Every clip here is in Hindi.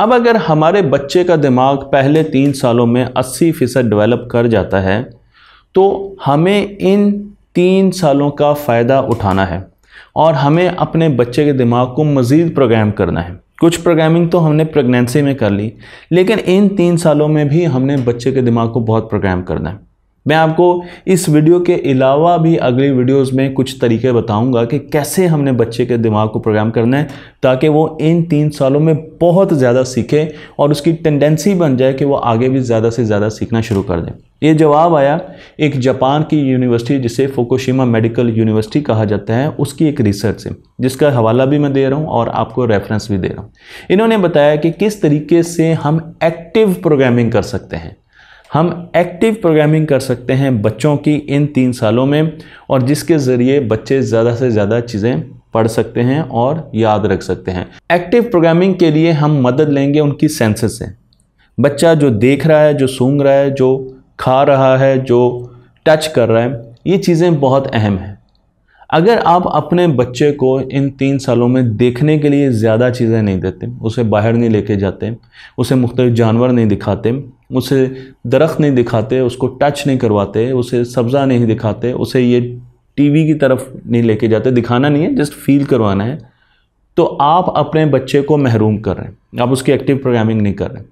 अब अगर हमारे बच्चे का दिमाग पहले तीन सालों में 80 फीसद डेवलप कर जाता है तो हमें इन तीन सालों का फ़ायदा उठाना है और हमें अपने बच्चे के दिमाग को मज़ीद प्रोग्राम करना है कुछ प्रोग्रामिंग तो हमने प्रेगनेंसी में कर ली लेकिन इन तीन सालों में भी हमने बच्चे के दिमाग को बहुत प्रोग्राम करना है मैं आपको इस वीडियो के अलावा भी अगली वीडियोस में कुछ तरीके बताऊंगा कि कैसे हमने बच्चे के दिमाग को प्रोग्राम करना है ताकि वो इन तीन सालों में बहुत ज़्यादा सीखे और उसकी टेंडेंसी बन जाए कि वो आगे भी ज़्यादा से ज़्यादा सीखना शुरू कर दें ये जवाब आया एक जापान की यूनिवर्सिटी जिसे फोकोशिमा मेडिकल यूनिवर्सिटी कहा जाता है उसकी एक रिसर्च से जिसका हवाला भी मैं दे रहा हूँ और आपको रेफरेंस भी दे रहा हूँ इन्होंने बताया कि किस तरीके से हम एक्टिव प्रोग्रामिंग कर सकते हैं हम एक्टिव प्रोग्रामिंग कर सकते हैं बच्चों की इन तीन सालों में और जिसके ज़रिए बच्चे ज़्यादा से ज़्यादा चीज़ें पढ़ सकते हैं और याद रख सकते हैं एक्टिव प्रोग्रामिंग के लिए हम मदद लेंगे उनकी सेंसेस से बच्चा जो देख रहा है जो सूंघ रहा है जो खा रहा है जो टच कर रहा है ये चीज़ें बहुत अहम हैं अगर आप अपने बच्चे को इन तीन सालों में देखने के लिए ज़्यादा चीज़ें नहीं देते उसे बाहर नहीं लेके जाते उसे मुख्तलिफ जानवर नहीं दिखाते उसे दरख्त नहीं दिखाते उसको टच नहीं करवाते उसे सब्ज़ा नहीं दिखाते उसे ये टीवी की तरफ नहीं लेके जाते दिखाना नहीं है जस्ट फील करवाना है तो आप अपने बच्चे को महरूम कर रहे हैं आप उसकी एक्टिव प्रोग्रामिंग नहीं कर रहे हैं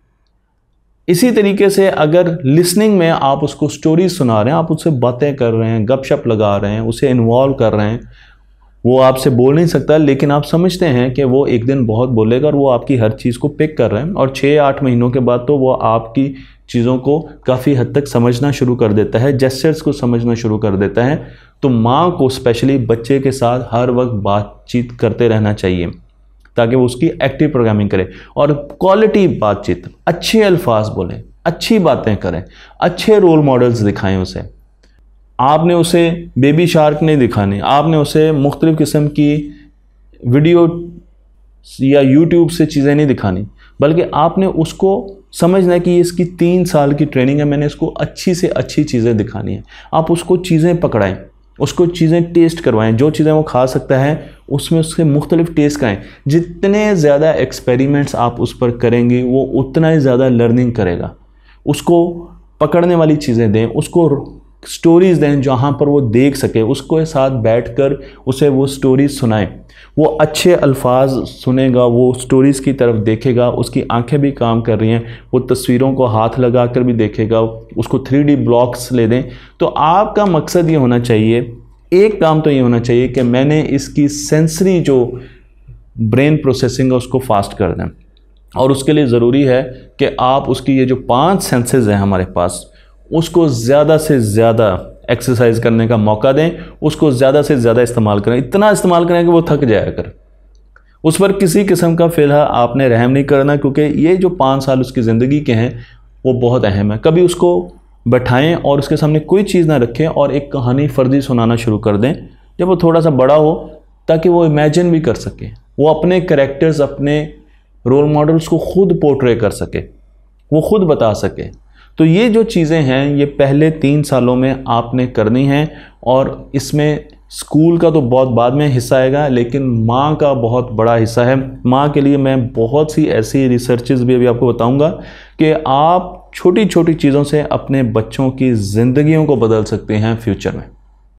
इसी तरीके से अगर लिसनिंग में आप उसको स्टोरी सुना रहे हैं आप उससे बातें कर रहे हैं गपशप लगा रहे हैं उसे इन्वॉल्व कर रहे हैं वो आपसे बोल नहीं सकता लेकिन आप समझते हैं कि वो एक दिन बहुत बोलेगा और वो आपकी हर चीज़ को पिक कर रहे हैं और छः आठ महीनों के बाद तो वो आपकी चीज़ों को काफ़ी हद तक समझना शुरू कर देता है जेस्टर्स को समझना शुरू कर देता है तो माँ को स्पेशली बच्चे के साथ हर वक्त बातचीत करते रहना चाहिए ताकि वो उसकी एक्टिव प्रोग्रामिंग करे और क्वालिटी बातचीत अच्छे अल्फाज बोले अच्छी बातें करें अच्छे रोल मॉडल्स दिखाएं उसे आपने उसे बेबी शार्क नहीं दिखानी आपने उसे मुख्तलिफ़ किस्म की वीडियो या यूट्यूब से चीज़ें नहीं दिखानी बल्कि आपने उसको समझना है कि इसकी तीन साल की ट्रेनिंग है मैंने इसको अच्छी से अच्छी चीज़ें दिखानी है आप उसको चीज़ें पकड़ाएं उसको चीज़ें टेस्ट करवाएं जो चीज़ें वो खा सकता है उसमें उसके मुख्तलिफ टेस्ट कराएं जितने ज़्यादा एक्सपेरिमेंट्स आप उस पर करेंगे वो उतना ही ज़्यादा लर्निंग करेगा उसको पकड़ने वाली चीज़ें दें उसको स्टोरीज़ दें जहाँ पर वो देख सके उसको साथ बैठ कर उसे वो स्टोरीज़ सुनाएं वो अच्छे अल्फाज सुनेगा वो स्टोरीज़ की तरफ देखेगा उसकी आंखें भी काम कर रही हैं वो तस्वीरों को हाथ लगा कर भी देखेगा उसको थ्री डी ब्लॉक्स ले दें तो आपका मकसद ये होना चाहिए एक काम तो ये होना चाहिए कि मैंने इसकी सेंसरी जो ब्रेन प्रोसेसिंग है उसको फास्ट कर दें और उसके लिए ज़रूरी है कि आप उसकी ये जो पांच सेंसेस हैं हमारे पास उसको ज़्यादा से ज़्यादा एक्सरसाइज करने का मौका दें उसको ज़्यादा से ज़्यादा इस्तेमाल करें इतना इस्तेमाल करें कि वो थक जाया कर उस पर किसी किस्म का फ़िलहाल आपने रहम नहीं करना क्योंकि ये जो पाँच साल उसकी ज़िंदगी के हैं वो बहुत अहम है कभी उसको बैठाएँ और उसके सामने कोई चीज़ ना रखें और एक कहानी फर्जी सुनाना शुरू कर दें जब वो थोड़ा सा बड़ा हो ताकि वो इमेजिन भी कर सके वो अपने करेक्टर्स अपने रोल मॉडल्स को खुद पोर्ट्रे कर सके वो खुद बता सके तो ये जो चीज़ें हैं ये पहले तीन सालों में आपने करनी हैं और इसमें स्कूल का तो बहुत बाद में हिस्सा आएगा लेकिन माँ का बहुत बड़ा हिस्सा है माँ के लिए मैं बहुत सी ऐसी रिसर्चेज भी अभी आपको बताऊंगा कि आप छोटी छोटी चीज़ों से अपने बच्चों की ज़िंदगियों को बदल सकते हैं फ्यूचर में